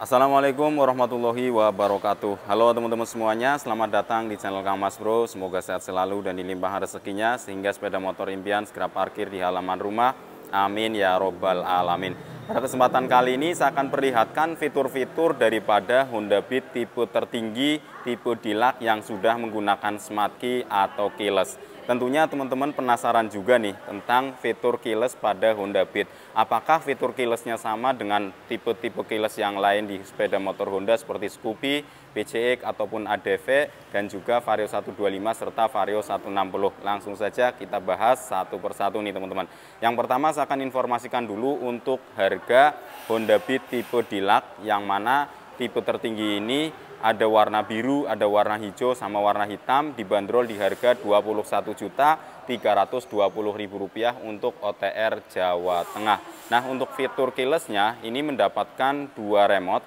Assalamualaikum warahmatullahi wabarakatuh. Halo teman-teman semuanya, selamat datang di channel Kang Mas Bro. Semoga sehat selalu dan dilimpah rezekinya sehingga sepeda motor impian segera parkir di halaman rumah. Amin ya robbal alamin. Pada kesempatan kali ini saya akan perlihatkan fitur-fitur daripada Honda Beat tipe tertinggi, tipe Dilak yang sudah menggunakan smart key atau keyless. Tentunya teman-teman penasaran juga nih tentang fitur keyless pada Honda Beat. Apakah fitur keylessnya sama dengan tipe-tipe keyless yang lain di sepeda motor Honda seperti Scoopy, PCX ataupun ADV dan juga Vario 125 serta Vario 160. Langsung saja kita bahas satu persatu nih teman-teman. Yang pertama saya akan informasikan dulu untuk harga Honda Beat tipe Dilak yang mana tipe tertinggi ini ada warna biru, ada warna hijau, sama warna hitam dibanderol di harga Rp21.320.000 untuk OTR Jawa Tengah. Nah untuk fitur keylessnya ini mendapatkan dua remote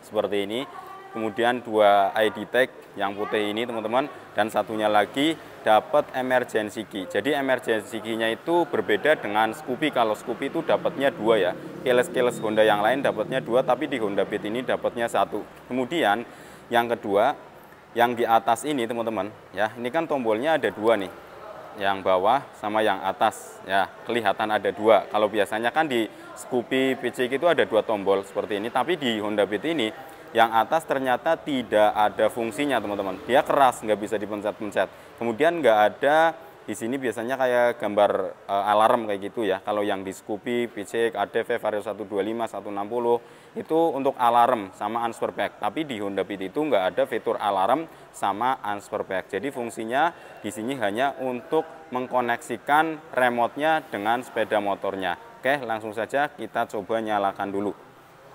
seperti ini, kemudian dua ID tag yang putih ini teman-teman, dan satunya lagi dapat emergency key. Jadi emergency key-nya itu berbeda dengan Scoopy. Kalau Scoopy itu dapatnya dua ya. Keles-keles Honda yang lain dapatnya dua, tapi di Honda Beat ini dapatnya satu. Kemudian yang kedua, yang di atas ini teman-teman, ya ini kan tombolnya ada dua nih. Yang bawah sama yang atas, ya kelihatan ada dua. Kalau biasanya kan di Scoopy PC itu ada dua tombol seperti ini, tapi di Honda Beat ini yang atas ternyata tidak ada fungsinya teman-teman. Dia keras, nggak bisa dipencet-pencet. Kemudian nggak ada di sini biasanya kayak gambar e, alarm kayak gitu ya. Kalau yang di Scoopy, PCX, ADV, Vario 125, 160 itu untuk alarm sama answer back. Tapi di Honda Beat itu nggak ada fitur alarm sama answer back. Jadi fungsinya di sini hanya untuk mengkoneksikan remote-nya dengan sepeda motornya. Oke, langsung saja kita coba nyalakan dulu.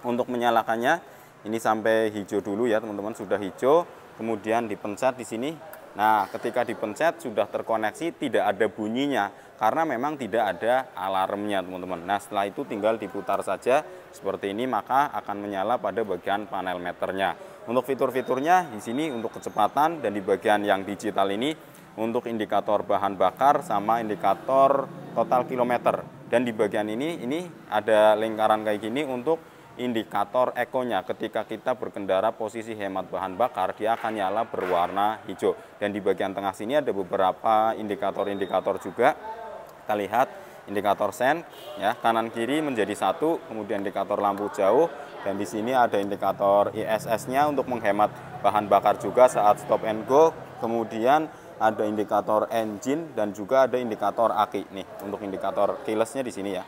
Untuk menyalakannya, ini sampai hijau dulu ya teman-teman, sudah hijau, kemudian dipencet di sini. Nah, ketika dipencet sudah terkoneksi, tidak ada bunyinya karena memang tidak ada alarmnya, teman-teman. Nah, setelah itu tinggal diputar saja seperti ini maka akan menyala pada bagian panel meternya. Untuk fitur-fiturnya di sini untuk kecepatan dan di bagian yang digital ini untuk indikator bahan bakar sama indikator total kilometer. Dan di bagian ini ini ada lingkaran kayak gini untuk indikator ekonya ketika kita berkendara posisi hemat bahan bakar dia akan nyala berwarna hijau dan di bagian tengah sini ada beberapa indikator-indikator juga kita lihat indikator sen ya kanan kiri menjadi satu kemudian indikator lampu jauh dan di sini ada indikator ISS-nya untuk menghemat bahan bakar juga saat stop and go kemudian ada indikator engine dan juga ada indikator aki nih untuk indikator keyless-nya di sini ya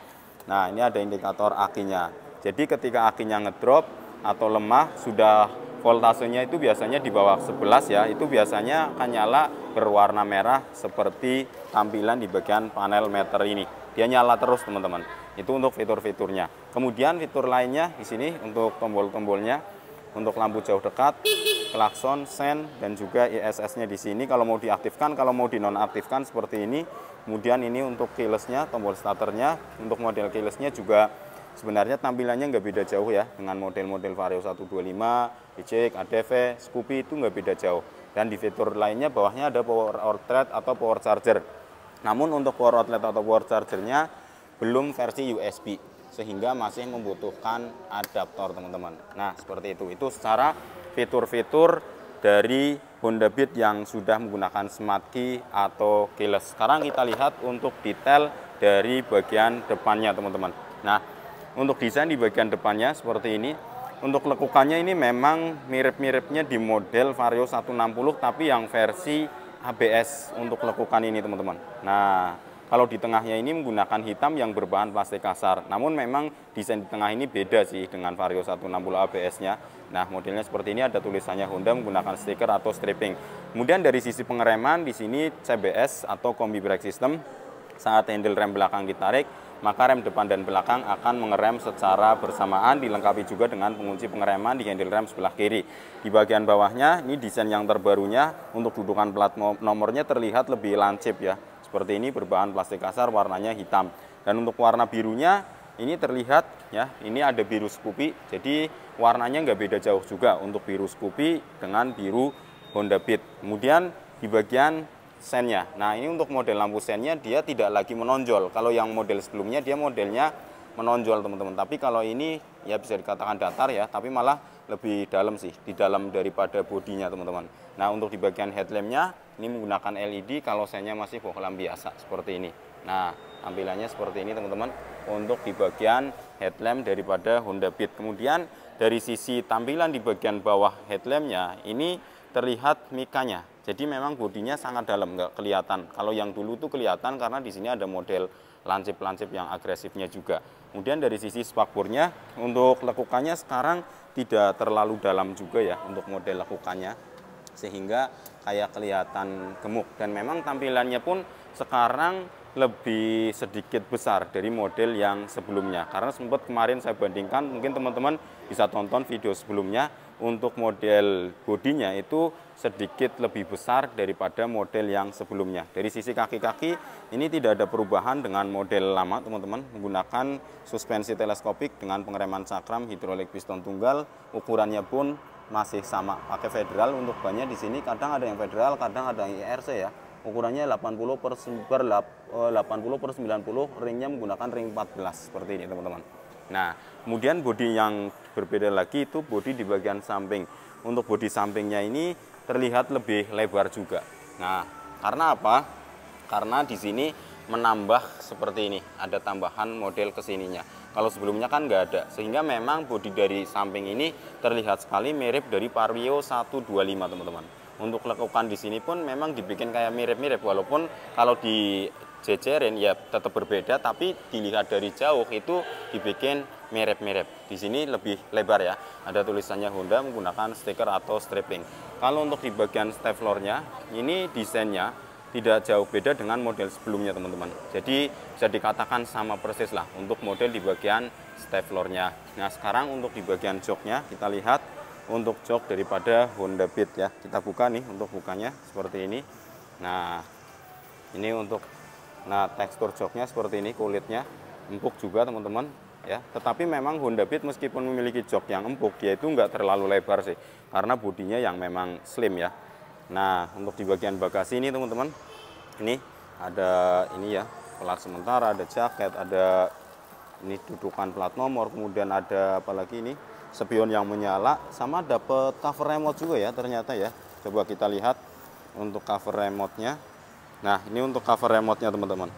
nah ini ada indikator akinya jadi ketika akinya ngedrop atau lemah sudah voltasenya itu biasanya di bawah 11 ya, itu biasanya akan nyala berwarna merah seperti tampilan di bagian panel meter ini. Dia nyala terus teman-teman. Itu untuk fitur-fiturnya. Kemudian fitur lainnya di sini untuk tombol-tombolnya, untuk lampu jauh dekat, klakson, sen, dan juga ISS-nya di sini. Kalau mau diaktifkan, kalau mau dinonaktifkan seperti ini. Kemudian ini untuk keylessnya, tombol starternya. Untuk model keylessnya juga Sebenarnya tampilannya nggak beda jauh ya dengan model-model Vario 125, Ejek, ADV, Scoopy itu nggak beda jauh. Dan di fitur lainnya bawahnya ada power outlet atau power charger. Namun untuk power outlet atau power chargernya belum versi USB sehingga masih membutuhkan adaptor teman-teman. Nah seperti itu. Itu secara fitur-fitur dari Honda Beat yang sudah menggunakan smart key atau keyless. Sekarang kita lihat untuk detail dari bagian depannya teman-teman. Nah, untuk desain di bagian depannya seperti ini. Untuk lekukannya ini memang mirip-miripnya di model Vario 160 tapi yang versi ABS untuk lekukan ini teman-teman. Nah, kalau di tengahnya ini menggunakan hitam yang berbahan plastik kasar. Namun memang desain di tengah ini beda sih dengan Vario 160 ABS-nya. Nah, modelnya seperti ini ada tulisannya Honda menggunakan stiker atau stripping. Kemudian dari sisi pengereman di sini CBS atau combi brake system saat handle rem belakang ditarik maka rem depan dan belakang akan mengerem secara bersamaan dilengkapi juga dengan pengunci pengereman di handle rem sebelah kiri. Di bagian bawahnya ini desain yang terbarunya untuk dudukan plat nomornya terlihat lebih lancip ya. Seperti ini berbahan plastik kasar warnanya hitam. Dan untuk warna birunya ini terlihat ya, ini ada biru Scoopy. Jadi warnanya nggak beda jauh juga untuk biru Scoopy dengan biru Honda Beat. Kemudian di bagian sennya. Nah, ini untuk model lampu sennya dia tidak lagi menonjol. Kalau yang model sebelumnya dia modelnya menonjol, teman-teman. Tapi kalau ini ya bisa dikatakan datar ya, tapi malah lebih dalam sih, di dalam daripada bodinya, teman-teman. Nah, untuk di bagian headlampnya ini menggunakan LED kalau sennya masih bohlam biasa seperti ini. Nah, tampilannya seperti ini, teman-teman, untuk di bagian headlamp daripada Honda Beat. Kemudian dari sisi tampilan di bagian bawah headlampnya ini terlihat mikanya jadi memang bodinya sangat dalam, nggak kelihatan. Kalau yang dulu tuh kelihatan karena di sini ada model lancip-lancip yang agresifnya juga. Kemudian dari sisi spakbornya, untuk lekukannya sekarang tidak terlalu dalam juga ya untuk model lekukannya. Sehingga kayak kelihatan gemuk. Dan memang tampilannya pun sekarang lebih sedikit besar dari model yang sebelumnya. Karena sempat kemarin saya bandingkan, mungkin teman-teman bisa tonton video sebelumnya, untuk model bodinya itu sedikit lebih besar daripada model yang sebelumnya. Dari sisi kaki-kaki, ini tidak ada perubahan dengan model lama, teman-teman. Menggunakan suspensi teleskopik dengan pengereman cakram hidrolik piston tunggal, ukurannya pun masih sama. Pakai federal untuk banyak di sini, kadang ada yang federal, kadang ada yang IRC ya ukurannya 80 per, per 80 eh, per 90 ringnya menggunakan ring 14 seperti ini teman-teman nah kemudian bodi yang berbeda lagi itu bodi di bagian samping untuk bodi sampingnya ini terlihat lebih lebar juga nah karena apa karena di sini menambah seperti ini ada tambahan model kesininya kalau sebelumnya kan nggak ada sehingga memang bodi dari samping ini terlihat sekali mirip dari Vario 125 teman-teman untuk lekukan di sini pun memang dibikin kayak mirip-mirip walaupun kalau di jejerin ya tetap berbeda tapi dilihat dari jauh itu dibikin mirip-mirip di sini lebih lebar ya ada tulisannya Honda menggunakan stiker atau striping. kalau untuk di bagian stepfloornya ini desainnya tidak jauh beda dengan model sebelumnya teman-teman jadi bisa dikatakan sama persis lah untuk model di bagian stepfloornya nah sekarang untuk di bagian joknya kita lihat untuk jok daripada Honda Beat ya. Kita buka nih untuk bukanya seperti ini. Nah, ini untuk nah tekstur joknya seperti ini, kulitnya empuk juga teman-teman ya. Tetapi memang Honda Beat meskipun memiliki jok yang empuk, dia itu nggak terlalu lebar sih karena bodinya yang memang slim ya. Nah, untuk di bagian bagasi ini teman-teman, ini ada ini ya, pelat sementara, ada jaket, ada ini dudukan plat nomor, kemudian ada apalagi ini spion yang menyala sama dapat cover remote juga ya ternyata ya coba kita lihat untuk cover remote-nya nah ini untuk cover remote-nya teman-teman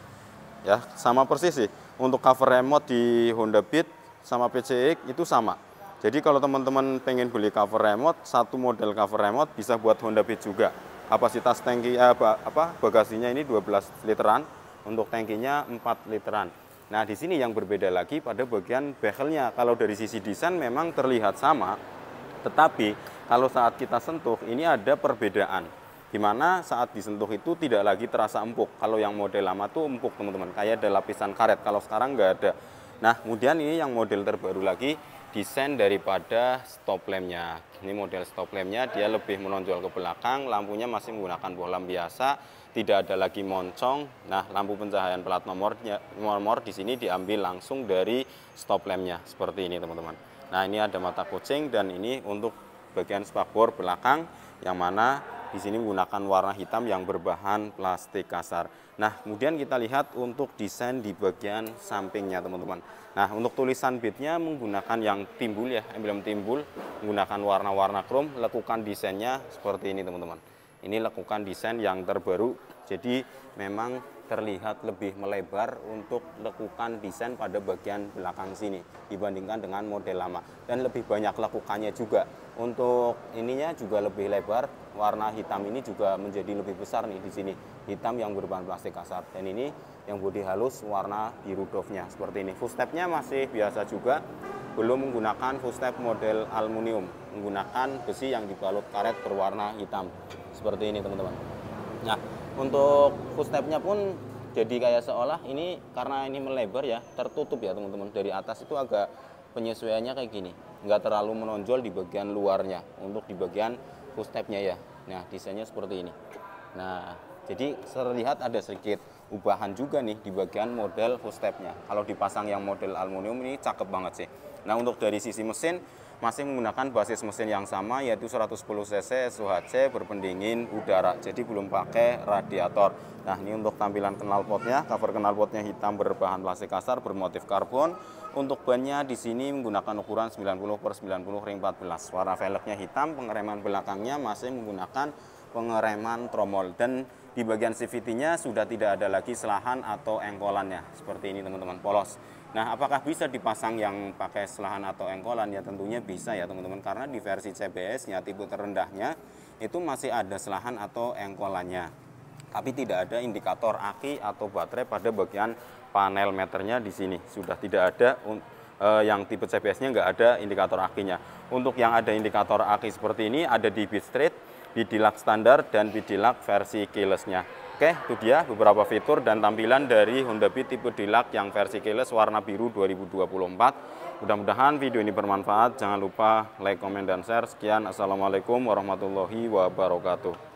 ya sama persis sih untuk cover remote di Honda Beat sama PCX itu sama jadi kalau teman-teman pengen beli cover remote satu model cover remote bisa buat Honda Beat juga kapasitas tangki eh, apa bagasinya ini 12 literan untuk tangkinya 4 literan Nah, di sini yang berbeda lagi pada bagian bekelnya. Kalau dari sisi desain memang terlihat sama, tetapi kalau saat kita sentuh ini ada perbedaan. Di mana saat disentuh itu tidak lagi terasa empuk. Kalau yang model lama tuh empuk, teman-teman. Kayak ada lapisan karet. Kalau sekarang nggak ada. Nah, kemudian ini yang model terbaru lagi desain daripada stop lampnya. Ini model stop lampnya dia lebih menonjol ke belakang, lampunya masih menggunakan bohlam biasa tidak ada lagi moncong. Nah, lampu pencahayaan pelat nomornya nomor di sini diambil langsung dari stop lampnya seperti ini, teman-teman. Nah, ini ada mata kucing dan ini untuk bagian spakbor belakang yang mana di sini menggunakan warna hitam yang berbahan plastik kasar. Nah, kemudian kita lihat untuk desain di bagian sampingnya, teman-teman. Nah, untuk tulisan bitnya menggunakan yang timbul ya, emblem timbul, menggunakan warna-warna krom, Lakukan desainnya seperti ini, teman-teman ini lakukan desain yang terbaru jadi memang terlihat lebih melebar untuk lakukan desain pada bagian belakang sini dibandingkan dengan model lama dan lebih banyak lakukannya juga untuk ininya juga lebih lebar warna hitam ini juga menjadi lebih besar nih di sini hitam yang berbahan plastik kasar dan ini yang bodi halus warna biru dove-nya seperti ini full stepnya masih biasa juga belum menggunakan full step model aluminium menggunakan besi yang dibalut karet berwarna hitam seperti ini teman-teman ya. nah untuk footstepnya pun jadi kayak seolah ini karena ini melebar ya tertutup ya teman-teman dari atas itu agak penyesuaiannya kayak gini nggak terlalu menonjol di bagian luarnya untuk di bagian footstepnya ya nah desainnya seperti ini nah jadi terlihat ada sedikit ubahan juga nih di bagian model footstepnya kalau dipasang yang model aluminium ini cakep banget sih nah untuk dari sisi mesin masih menggunakan basis mesin yang sama yaitu 110 cc SUHC berpendingin udara jadi belum pakai radiator nah ini untuk tampilan knalpotnya cover knalpotnya hitam berbahan plastik kasar bermotif karbon untuk bannya di sini menggunakan ukuran 90 per 90 ring 14 warna velgnya hitam pengereman belakangnya masih menggunakan pengereman tromol dan di bagian CVT-nya sudah tidak ada lagi selahan atau engkolannya seperti ini teman-teman polos nah apakah bisa dipasang yang pakai selahan atau engkolan ya tentunya bisa ya teman-teman karena di versi CBS nya tipe terendahnya itu masih ada selahan atau engkolannya tapi tidak ada indikator aki atau baterai pada bagian panel meternya di sini sudah tidak ada eh, yang tipe CBS-nya nggak ada indikator akinya. Untuk yang ada indikator aki seperti ini ada di Beat Street. Bidilak standar dan Bidilak versi keylessnya. Oke, itu dia beberapa fitur dan tampilan dari Honda Beat tipe Dilak yang versi keyless warna biru 2024. Mudah-mudahan video ini bermanfaat. Jangan lupa like, comment, dan share. Sekian, Assalamualaikum warahmatullahi wabarakatuh.